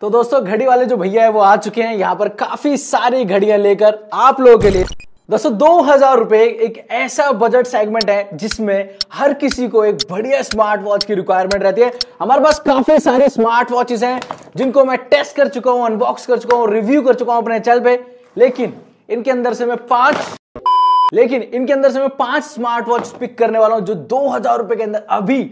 तो दोस्तों घड़ी वाले जो भैया है वो आ चुके हैं यहाँ पर काफी सारी घड़ियां लेकर आप लोगों के लिए दोस्तों दो हजार रुपए एक ऐसा बजट सेगमेंट है जिसमें हर किसी को एक बढ़िया स्मार्ट वॉच की रिक्वायरमेंट रहती है हमारे पास काफी सारे स्मार्ट वॉचेस हैं जिनको मैं टेस्ट कर चुका हूं अनबॉक्स कर चुका हूँ रिव्यू कर चुका हूं अपने चैनल पे लेकिन इनके अंदर से मैं पांच लेकिन इनके अंदर से मैं पांच स्मार्ट वॉच पिक करने वाला हूं जो दो हजार रुपए के अंदर अभी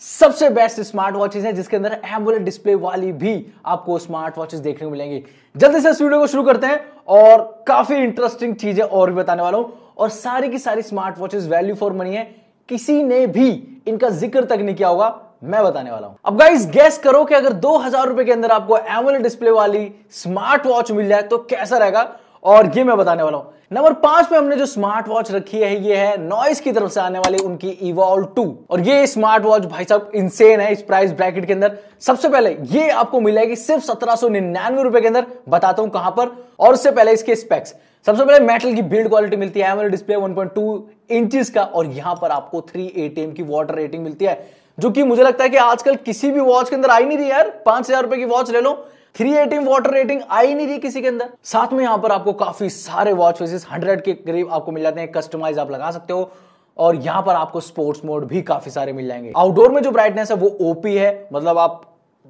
सबसे बेस्ट स्मार्ट वॉचेस हैं जिसके अंदर एमुलेट डिस्प्ले वाली भी आपको स्मार्ट वॉचेस देखने को मिलेंगी जल्दी से इस वीडियो को शुरू करते हैं और काफी इंटरेस्टिंग चीजें और भी बताने वाला हूं और सारी की सारी smart watches value for money है किसी ने भी इनका जिक्र तक नहीं किया होगा मैं बताने वाला हूं अब गाइस गैस करो कि अगर दो हजार रुपए के अंदर आपको एमुलेट डिस्प्ले वाली स्मार्ट वॉच मिल जाए तो कैसा रहेगा और ये मैं बताने वाला हूं नंबर पांच में हमने जो स्मार्ट वॉच रखी है ये है नॉइस की तरफ से आने वाली उनकी इवॉल्व टू और ये स्मार्ट वॉच भाई साहब इनसेन है इस प्राइस ब्रैकेट के अंदर सबसे पहले ये आपको मिलेगी सिर्फ सत्रह सौ निन्यानवे रुपए के अंदर बताता हूं कहां पर और उससे पहले इसके स्पेक्स सबसे पहले मेटल की बिल्ड क्वालिटी मिलती है एमएल डिस्प्ले 1.2 इंचेस का और यहां पर आपको थ्री एटीएम की वाटर रेटिंग मिलती है जो कि मुझे लगता है कि आजकल किसी भी वॉच के अंदर आई नहीं रही यार पांच हजार रुपए की वॉच ले लो थ्री एटीन वाटर रेटिंग आ ही नहीं रही किसी के अंदर साथ में यहां पर आपको काफी सारे वॉच फेसिस हंड्रेड के करीब आपको मिल जाते हैं कस्टमाइज आप लगा सकते हो और यहां पर आपको स्पोर्ट्स मोड भी काफी सारे मिल जाएंगे आउटडोर में जो ब्राइटनेस है वो ओपी है मतलब आप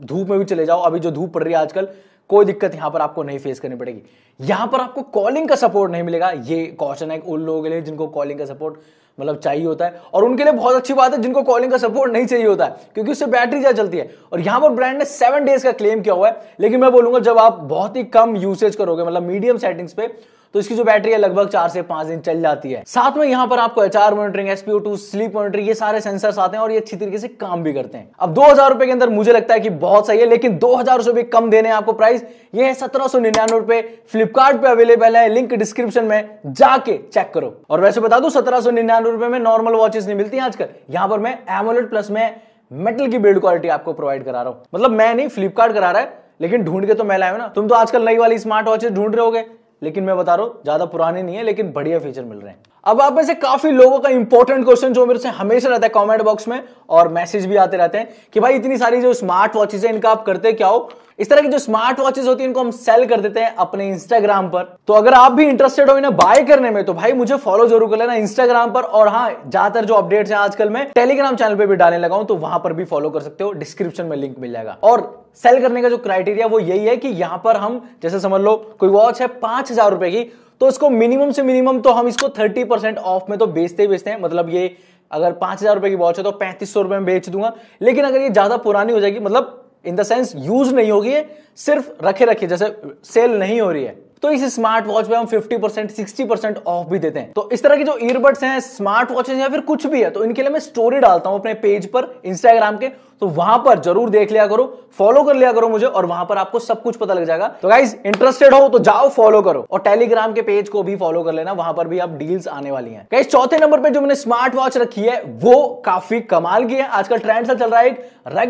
धूप में भी चले जाओ अभी जो धूप पड़ रही है आजकल कोई दिक्कत यहां पर आपको नहीं फेस करनी पड़ेगी यहां पर आपको कॉलिंग का सपोर्ट नहीं मिलेगा ये क्वेश्चन है उन लोगों के लिए जिनको कॉलिंग का सपोर्ट मतलब चाहिए होता है और उनके लिए बहुत अच्छी बात है जिनको कॉलिंग का सपोर्ट नहीं चाहिए होता है क्योंकि उससे बैटरी ज्यादा चलती है और यहां पर ब्रांड ने सेवन डेज का क्लेम किया हुआ है लेकिन मैं बोलूंगा जब आप बहुत ही कम यूसेज करोगे मतलब मीडियम सेटिंग्स पे तो इसकी जो बैटरी है लगभग चार से पांच दिन चल जाती है साथ में यहाँ पर आपको H R monitoring SPO two sleep monitoring ये सारे सेंसर्स आते हैं और ये अच्छी तरीके से काम भी करते हैं अब दो हजार रुपए के अंदर मुझे लगता है कि बहुत सही है लेकिन दो हजार रुपए कम देने आपको प्राइस ये है सत्रह सौ निन्यानवे रुपए फ्लिपकार्ट अवेलेबल है लिंक डिस्क्रिप्शन में जाके चेक करो और वैसे बता दू सत्रह सौ निन्यानवे रुपए में नॉर्मल वॉचेस नहीं मिलती आजकल यहाँ पर मैं एमोलेट प्लस में मेटल की बिल्ड क्वालिटी आपको प्रोवाइड करा रहा हूं मतलब मैं नहीं फ्लिपकार्ट करा रहा है लेकिन ढूंढ के तो मैं लाया ना तुम तो आजकल नई वाली स्मार्ट वॉचेस ढूंढ रहे हो लेकिन मैं बता रहा हूँ ज़्यादा पुराने नहीं है लेकिन बढ़िया फीचर मिल रहे हैं अब आप में से काफी लोगों का इंपॉर्टेंट क्वेश्चन जो मेरे से हमेशा रहता है कमेंट बॉक्स में और मैसेज भी आते रहते हैं कि भाई इतनी सारी जो स्मार्ट वॉचेस हैं इनका आप करते क्या हो इस तरह की जो स्मार्ट वॉचेस होती है इनको हम सेल कर देते हैं अपने इंस्टाग्राम पर तो अगर आप भी इंटरेस्टेड हो इन्हें बाय करने में तो भाई मुझे फॉलो जरूर कर लेना इंस्टाग्राम पर और हाँ ज्यादातर जो अपडेट्स है आजकल मैं टेलीग्राम चैनल पर भी डालने लगा हूं तो वहां पर भी फॉलो कर सकते हो डिस्क्रिप्शन में लिंक मिल जाएगा और सेल करने का जो क्राइटेरिया वो यही है कि यहां पर हम जैसे समझ लो कोई वॉच है पांच हजार रुपए की तो इसको मिनिमम से मिनिमम तो हम इसको थर्टी परसेंट ऑफ में तो बेचते ही बेचते हैं मतलब ये अगर पांच हजार रुपए की वॉच है तो पैंतीस सौ रुपए में बेच दूंगा लेकिन अगर ये ज्यादा पुरानी हो जाएगी मतलब इन द सेंस यूज नहीं होगी सिर्फ रखे रखे जैसे सेल नहीं हो रही है तो इस स्मार्ट वॉच पे हम 50 परसेंट सिक्सटी परसेंट ऑफ भी देते हैं तो इस तरह के जो ईयरबड्स हैं स्मार्ट वॉचेस या फिर कुछ भी है तो इनके लिए मैं स्टोरी डालता हूं अपने पेज पर इंस्टाग्राम के तो वहां पर जरूर देख लिया करो फॉलो कर लिया करो मुझे और वहां पर आपको सब कुछ पता लग जाएगा तो गाइज इंटरेस्टेड हो तो जाओ फॉलो करो और टेलीग्राम के पेज को भी फॉलो कर लेना वहां पर भी आप डील्स आने वाली हैं गाइज चौथे नंबर पे जो मैंने स्मार्ट वॉच रखी है वो काफी कमाल की है आजकल ट्रेंड सा चल रहा है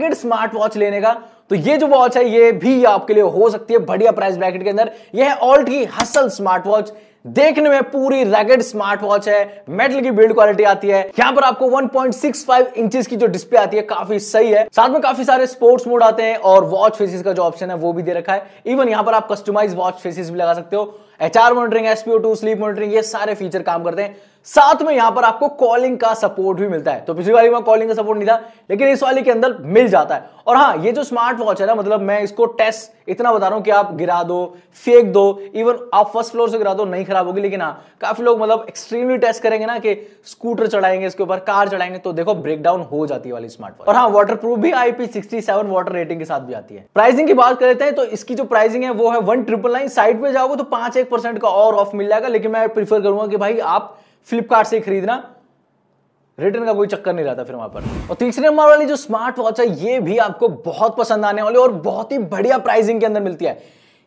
एक स्मार्ट वॉच लेने का तो ये जो वॉच है ये भी आपके लिए हो सकती है बढ़िया प्राइस ब्रैकेट के अंदर यह है ऑल्ट की हसल स्मार्ट वॉच देखने में पूरी रैगेड स्मार्ट वॉच है मेटल की बिल्ड क्वालिटी आती है यहाँ पर आपको 1.65 इंचेस की जो डिस्प्ले आती है काफी सही है साथ में काफी सारे स्पोर्ट्स मोड आते हैं और वॉच फेसिस का जो ऑप्शन है वो भी दे रखा है इवन यहाँ पर आप कस्टमाइज वॉच फेसिस भी लगा सकते हो HR monitoring SPO two sleep monitoring ये सारे फीचर काम करते हैं साथ में यहां पर आपको कॉलिंग का सपोर्ट भी मिलता है तो पिछली वाली में कॉलिंग का सपोर्ट नहीं था लेकिन इस वाली के अंदर मिल जाता है और हाँ ये जो स्मार्ट वॉच है ना मतलब मैं इसको टेस्ट इतना बता रहा हूं कि आप गिरा दो फेंक दो इवन आप फर्स्ट फ्लोर से गिरा दो नहीं खराब होगी लेकिन हाँ काफी लोग मतलब एक्सट्रीमली टेस्ट करेंगे ना कि स्कूटर चढ़ाएंगे इसके ऊपर कार चढ़ाएंगे तो देखो ब्रेक डाउन हो जाती है वाली स्मार्ट वॉच और हाँ वाटर भी आईपी सिक्सटी वाटर रेटिंग के साथ भी आती है प्राइसिंग की बात करते हैं तो इसकी जो प्राइसिंग है वो है वन ट्रिपल नाइन साइड पे जाओगे तो पांच एक परसेंट का और ऑफ मिल जाएगा लेकिन मैं प्रीफर करूंगा कि भाई आप फ्लिपकार्ट से खरीदना रिटर्न का कोई चक्कर नहीं रहता फिर वहां पर और तीसरे नंबर वाली जो स्मार्ट वॉच है ये भी आपको बहुत पसंद आने वाली और बहुत ही बढ़िया प्राइसिंग के अंदर मिलती है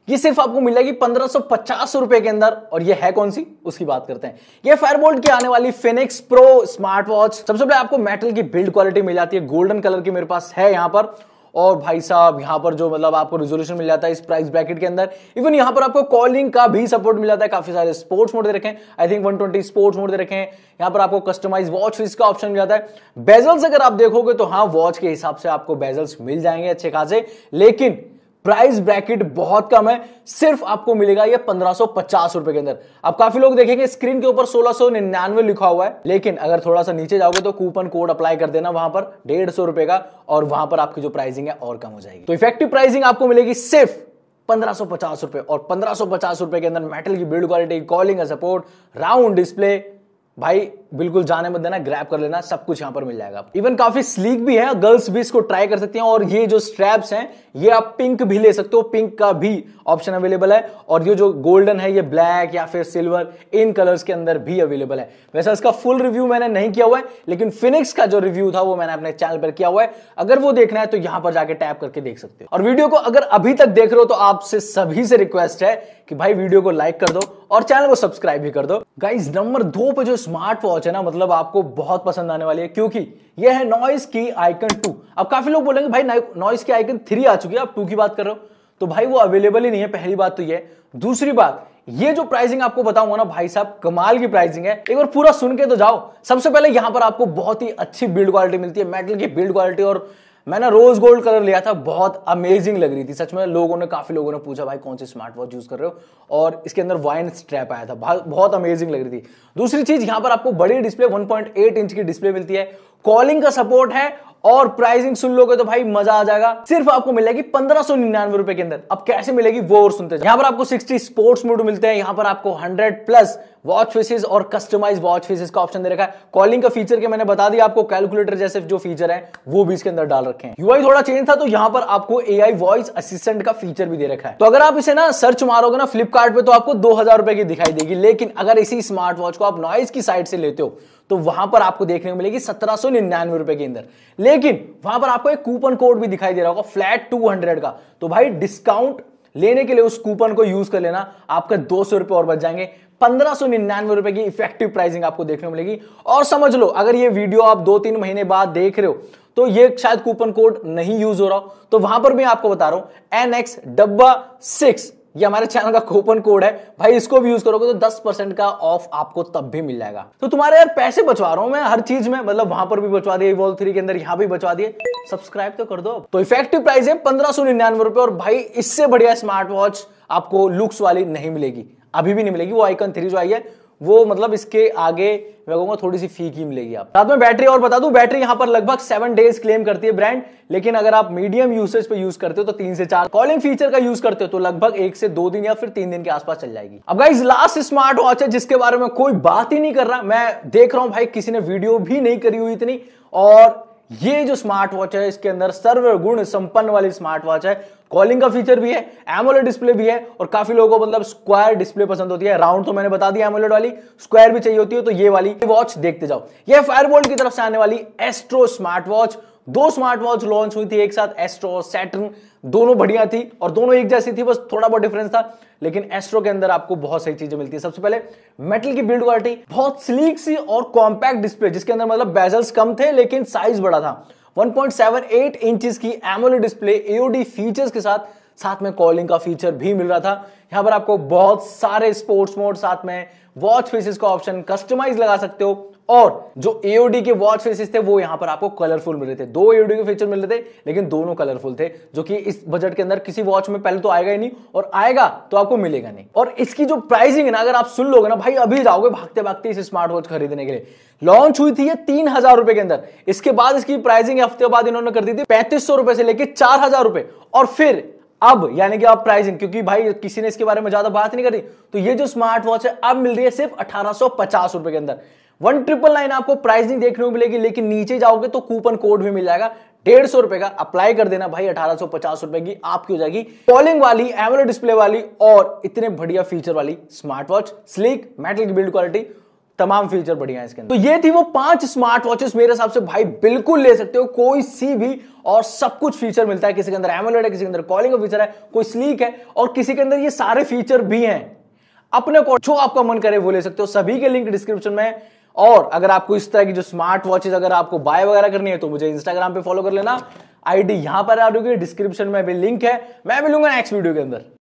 ये सिर्फ आपको मिलेगी पंद्रह सौ पचास रुपए के अंदर और ये है कौन सी उसकी बात करते हैं ये फायरबोल्ट की आने वाली फिनिक्स प्रो स्मार्ट वॉच सबसे पहले आपको मेटल की बिल्ड क्वालिटी मिल जाती है गोल्डन कलर की मेरे पास है यहां पर और भाई साहब यहां पर जो मतलब आपको रिजोल्यूशन मिल जाता है इस प्राइस ब्रैकेट के अंदर इवन यहां पर आपको कॉलिंग का भी सपोर्ट मिल जाता है काफी सारे स्पोर्ट्स मोड दे रखे हैं आई थिंक 120 स्पोर्ट्स मोड दे रखे हैं पर आपको कस्टमाइज वॉच फिस का ऑप्शन मिल जाता है बेजल्स अगर आप देखोगे तो हाँ वॉच के हिसाब से आपको बेजल्स मिल जाएंगे अच्छे खासे लेकिन प्राइस ब्रैकेट बहुत कम है सिर्फ आपको मिलेगा ये पंद्रह पचास रुपए के अंदर अब काफी लोग देखेंगे स्क्रीन के ऊपर सोलह सौ निन्यानवे लिखा हुआ है लेकिन अगर थोड़ा सा नीचे जाओगे तो कूपन कोड अप्लाई कर देना वहां पर डेढ़ सौ रुपए का और वहां पर आपकी जो प्राइसिंग है और कम हो जाएगी तो इफेक्टिव प्राइसिंग आपको मिलेगी सिर्फ पंद्रह पचास रुपए और पंद्रह पचास रुपए के अंदर मेटल की build quality calling support round display भाई बिल्कुल जाने मत देना ग्रैप कर लेना सब कुछ यहाँ पर मिल जाएगा इवन काफी स्लीक भी है गर्ल्स भी इसको ट्राई कर सकती हैं और ये जो स्ट्रैप्स हैं ये आप पिंक भी ले सकते हो पिंक का भी ऑप्शन अवेलेबल है और ये जो गोल्डन है ये ब्लैक या फिर सिल्वर इन कलर्स के अंदर भी अवेलेबल है वैसे इसका फुल रिव्यू मैंने नहीं किया हुआ है लेकिन फिनिक्स का जो रिव्यू था वो मैंने अपने चैनल पर किया हुआ है अगर वो देखना है तो यहां पर जाके टैप करके देख सकते हो और वीडियो को अगर अभी तक देख रहे हो तो आपसे सभी से रिक्वेस्ट है कि भाई वीडियो को लाइक कर दो और चैनल को सब्सक्राइब भी कर दो गाइज नंबर दो पे जो स्मार्ट वॉच वॉच है ना मतलब आपको बहुत पसंद आने वाली है क्योंकि यह है नॉइस की आइकन टू अब काफी लोग बोलेंगे भाई नॉइस की आइकन थ्री आ चुकी है आप टू की बात कर रहे हो तो भाई वो अवेलेबल ही नहीं है पहली बात तो यह दूसरी बात ये जो प्राइसिंग आपको बताऊंगा ना भाई साहब कमाल की प्राइसिंग है एक बार पूरा सुन के तो जाओ सबसे पहले यहां पर आपको बहुत ही अच्छी बिल्ड क्वालिटी मिलती है मेटल की बिल्ड क्वालिटी और मैंने रोज गोल्ड कलर लिया था बहुत अमेजिंग लग रही थी सच में लोगों ने काफी लोगों ने पूछा भाई कौन सी स्मार्ट वॉच यूज कर रहे हो और इसके अंदर वाइन स्ट्रैप आया था बहुत अमेजिंग लग रही थी दूसरी चीज यहां पर आपको बड़ी डिस्प्ले 1.8 इंच की डिस्प्ले मिलती है कॉलिंग का सपोर्ट है और प्राइसिंग सुन लोगे तो भाई मजा आ जाएगा सिर्फ आपको मिलेगी पंद्रह सौ निन्यानवे रुपए के अंदर अब कैसे मिलेगी वो और सुनते यहाँ पर आपको सिक्सटी स्पोर्ट्स मोड मिलते हैं यहाँ पर आपको हंड्रेड प्लस वॉच फेसेस और कस्टमाइज वॉच फेसेस का ऑप्शन दे रखा है कॉलिंग का फीचर के मैंने बता दिया आपको कैलकुलेटर जैसे जो फीचर है वो भी इसके अंदर डाल रखे हैं यूआई थोड़ा चेंज था तो यहाँ पर आपको आई वॉइस असिस्टेंट का फीचर भी दे रखा है तो अगर आप इसे ना सर्च मारोगे ना फ्लिपकार्ट तो आपको दो हजार रुपए की दिखाई देगी लेकिन अगर इसी स्मार्ट वॉच को आप नॉइस की साइड से लेते हो तो वहां पर आपको देखने को मिलेगी सत्रह सौ निन्यानवे रुपए के अंदर लेकिन वहां पर आपको एक कूपन कोड भी दिखाई दे रहा होगा फ्लैट टू हंड्रेड का तो भाई डिस्काउंट लेने के लिए उस कूपन को यूज कर लेना आपका दो सौ रुपए और बच जाएंगे पंद्रह सौ निन्यानवे रुपए की इफेक्टिव प्राइसिंग आपको देखने को मिलेगी और समझ लो अगर ये वीडियो आप दो तीन महीने बाद देख रहे हो तो ये शायद कूपन कोड नहीं यूज हो रहा हो तो वहां पर भी आपको बता रहा हूं एन एक्स डब्बा सिक्स ये हमारे चैनल का कूपन कोड है भाई इसको भी यूज करोगे तो दस परसेंट का ऑफ आपको तब भी मिल जाएगा तो तुम्हारे यार पैसे बचवा रहा हूं मैं हर चीज में मतलब वहां पर भी बचवा दिए वॉल थ्री के अंदर यहाँ भी बचवा दिए सब्सक्राइब तो कर दो तो इफेक्टिव प्राइस है पंद्रह सौ निन्यानवे रुपए और भाई इससे बढ़िया स्मार्ट वॉच आपको लुक्स वाली नहीं मिलेगी अभी भी नहीं मिलेगी वो आइकन थ्री जो आई है वो मतलब इसके आगे मैं कहूंगा थोड़ी सी फी की मिलेगी आप साथ में बैटरी और बता दूं बैटरी यहां पर लगभग सेवन डेज क्लेम करती है ब्रांड लेकिन अगर आप मीडियम यूसेज पे यूज करते हो तो तीन से चार कॉलिंग फीचर का यूज करते हो तो लगभग एक से दो दिन या फिर तीन दिन के आसपास चल जाएगी अब गाइज लास्ट स्मार्ट वॉच है जिसके बारे में कोई बात ही नहीं कर रहा मैं देख रहा हूं भाई किसी ने वीडियो भी नहीं करी हुई इतनी और ये जो स्मार्ट वॉच है इसके अंदर सर्व गुण संपन्न वाली स्मार्ट वॉच है कॉलिंग का फीचर भी है एमोलेट डिस्प्ले भी है और काफी लोगों को मतलब स्क्वायर डिस्प्ले पसंद होती है राउंड तो मैंने बता दिया एमोलेट वाली स्क्वायर भी चाहिए होती है तो ये वाली वॉच देखते जाओ ये फायरबोल्ट की तरफ से आने वाली एस्ट्रो स्मार्ट वॉच दो स्मार्ट वॉच लॉन्च हुई थी एक साथ एस्ट्रो सैटर्न दोनों बढ़िया थी और दोनों एक जैसी थी बस थोड़ा बहुत डिफरेंस था लेकिन एस्ट्रो के अंदर आपको बहुत सही चीजें मिलती है सबसे पहले मेटल की बिल्ड क्वालिटी बहुत स्लीक सी और कॉम्पैक्ट डिस्प्ले जिसके अंदर मतलब बेजल्स कम थे लेकिन साइज बड़ा था 1.78 पॉइंट की एमोलेड डिस्प्ले एओडी फीचर्स के साथ साथ में कॉलिंग का फीचर भी मिल रहा था यहां पर आपको बहुत सारे स्पोर्ट्स मोड साथ में वॉच फेसिस का ऑप्शन कस्टमाइज लगा सकते हो और जो एओडी के वॉच फेसिस थे वो यहां पर आपको कलरफुल मिल रहे थे दो एओडी के फीचर मिल रहे थे लेकिन दोनों कलरफुल थे जो कि इस बजट के अंदर किसी वॉच में पहले तो आएगा ही नहीं और आएगा तो आपको मिलेगा नहीं और इसकी जो प्राइसिंग है ना अगर आप सुन लोगे ना भाई अभी जाओगे भागते भागते इस स्मार्ट वॉच खरीदने के लिए लॉन्च हुई थी ये तीन हजार रुपए के अंदर इसके बाद इसकी प्राइसिंग हफ्ते बाद इन्होंने कर दी थी पैंतीस सौ रुपए से लेकर चार हजार रुपए और फिर अब यानी कि अब प्राइसिंग क्योंकि भाई किसी ने इसके बारे में ज्यादा बात नहीं करी तो ये जो स्मार्ट वॉच है अब मिल रही है सिर्फ अठारह रुपए के अंदर वन ट्रिपल नाइन आपको प्राइसिंग देखने को मिलेगी लेकिन नीचे जाओगे तो कूपन कोड भी मिल जाएगा डेढ़ सौ रुपए का अप्लाई कर देना भाई अठारह सौ पचास रुपए की आपकी हो जाएगी कॉलिंग वाली एमोलेड डिस्प्ले वाली और इतने बढ़िया फीचर वाली स्मार्ट वॉच स्लीक मेटल की बिल्ड क्वालिटी तमाम फीचर बढ़िया है इसके अंदर तो ये थी वो पांच स्मार्ट वॉचेस मेरे हिसाब से भाई बिल्कुल ले सकते हो कोई सी भी और सब कुछ फीचर मिलता है किसी के अंदर एमोलेड है किसी के अंदर कॉलिंग का फीचर है कोई स्लीक है और किसी के अंदर ये सारे फीचर भी हैं अपने को जो आपका मन करे वो ले सकते हो सभी के लिंक डिस्क्रिप्शन में और अगर आपको इस तरह की जो स्मार्ट वॉचेज अगर आपको बाय वगैरह करनी है तो मुझे इंस्टाग्राम पे फॉलो कर लेना आईडी यहां पर आ रही डिस्क्रिप्शन में भी लिंक है मैं मिलूंगा नेक्स्ट वीडियो के अंदर